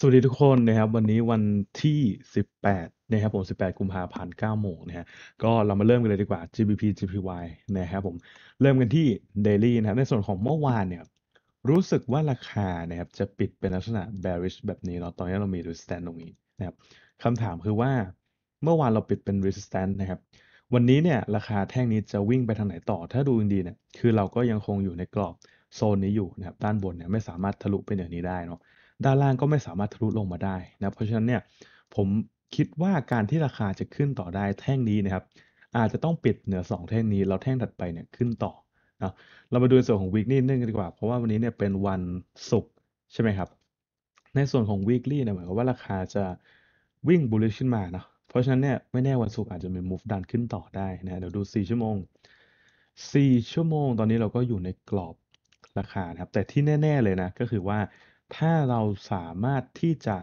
สวัสดีทุกคนนะครับวันนี้วันที่ 18นะครับผม18กุมภาพันธ์9โมงนะฮะก็เรามาเริ่มกันเลยดีกว่า GBP GPY นะครับผมเริ่มกันที่ Daily นะครับในส่วนของเมื่อวานเนี่ย รู้สึกว่าราคานะครับจะปิดเป็นลักษณะ bearish แบบนี้เนาะตอนนี้เรามี resistance ตรงนี้นะครับคำถามคือว่า เมื่อวานเราปิดเป็น resistance นะครับ วันนี้เนี่ย ราคาแท่งนี้จะวิ่งไปทางไหนต่อ ถ้าดูดีเนี่ยคือเราก็ยังคงอยู่ในกรอบโซนนี้อยู่นะครับด้านบนเนี่ย ไม่สามารถทะลุไปเหนือนี้ได้เนาะด้านล่างก็ไม่สามารถทะลุลงมาได้นะเพราะฉะนั้นเนี่ยผมคิดว่าการที่ราคาจะขึ้นต่อได้แท่งนี้นะครับ อาจจะต้องปิดเหนือ2แท่งนี้แล้วแท่งถัดไปเนี่ยขึ้นต่อนะเรามาดูส่วนของ weekly นึงดีกว่าเพราะว่าวันนี้เนี่ยเป็นวันศุกร์ใช่ไหมครับในส่วนของ weekly เนี่ยหมายความว่าราคาจะวิ่ง bullish ขึ้นมานะเพราะฉะนั้นเนี่ยไม่แน่วันศุกร์อาจจะมี move ดันขึ้นต่อได้นะเดี๋ยวดู4ชั่วโมง4ชั่วโมง ตอนนี้เราก็อยู่ในกรอบราคาครับ แต่ที่แน่ ๆเลยนะ ก็คือว่าถ้าเราสามารถที่จะ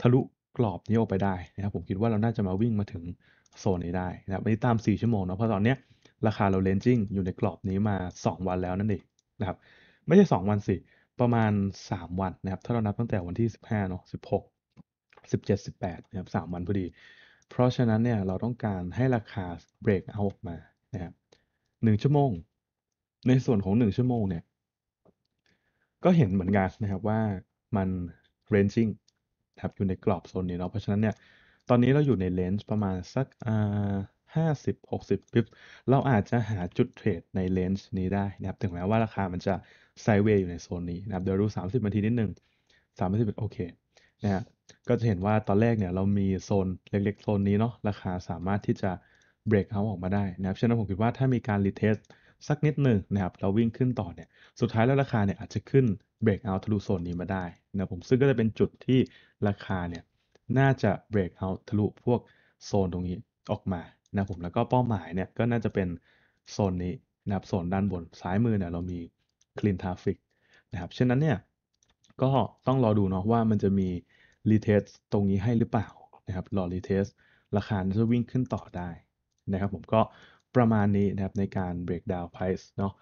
ทะลุกรอบนี้ออกไปได้นะครับ ผมคิดว่าเราน่าจะมาวิ่งมาถึงโซนนี้ได้ นะครับอันนี้ตาม 4 ชั่วโมงเนาะเพราะตอนเนี้ยราคาเราเลนจิ้งอยู่ในกรอบนี้มา 2 วันแล้วนั่นเองนะครับ ไม่ใช่ 2 วันสิประมาณ 3 วันนะครับถ้าเรานับตั้งแต่วันที่ 15 เนาะ 16 17 18 นะครับ 3 วันพอดี เพราะฉะนั้นเนี่ยเราต้องการให้ราคาเบรกเอาออกมานะครับ 1 ชั่วโมง ในส่วนของ 1 ชั่วโมงเนี่ย ก็เห็นเหมือนกันนะครับว่ามัน ranging ครับอยู่ในกรอบโซนนี้เนาะเพราะฉะนั้นเนี่ยตอนนี้เราอยู่ในเลนส์ประมาณสักอ่าห้าสิบหกสิบพิปเราอาจจะหาจุดเทรดในเลนส์นี้ได้นะครับถึงแม้ว่าราคามันจะไซเวย์อยู่ในโซนนี้นะครับเดี๋ยวดู30นาทีนิดนึง 30มสิบโอเคนะฮะก็จะเห็นว่าตอนแรกเนี่ยเรามีโซนเล็กๆโซนนี้เนาะราคาสามารถที่จะเบรกเอาออกมาได้นะครับฉะนั้นผมคิดว่าถ้ามีการรีเทสสักนิดหนึ่งนะครับเราวิ่งขึ้นต่อเนี่ยสุดท้ายแล้วราคาเนี่ยอาจจะขึ้นเบรกเอาทะลุโซนนี้มาได้นะผมซึ่งก็จะเป็นจุดที่ราคาเนี่ยน่าจะเบรกเอาทะลุพวกโซนตรงนี้ออกมานะผมแล้วก็เป้าหมายเนี่ยก็น่าจะเป็นโซนนี้นะครับโซนด้านบนซ้ายมือเนี่ยเรามีคลินทา r a f f นะครับฉะนั้นเนี่ยก็ต้องรอดูเนาะว่ามันจะมีรีเทสตรงนี้ให้หรือเปล่านะครับรอรีเทสราคาจะวิ่งขึ้นต่อได้นะครับ ผมก็ประมาณนี้นะครับในการเบรกดาวไพรส์เนาะ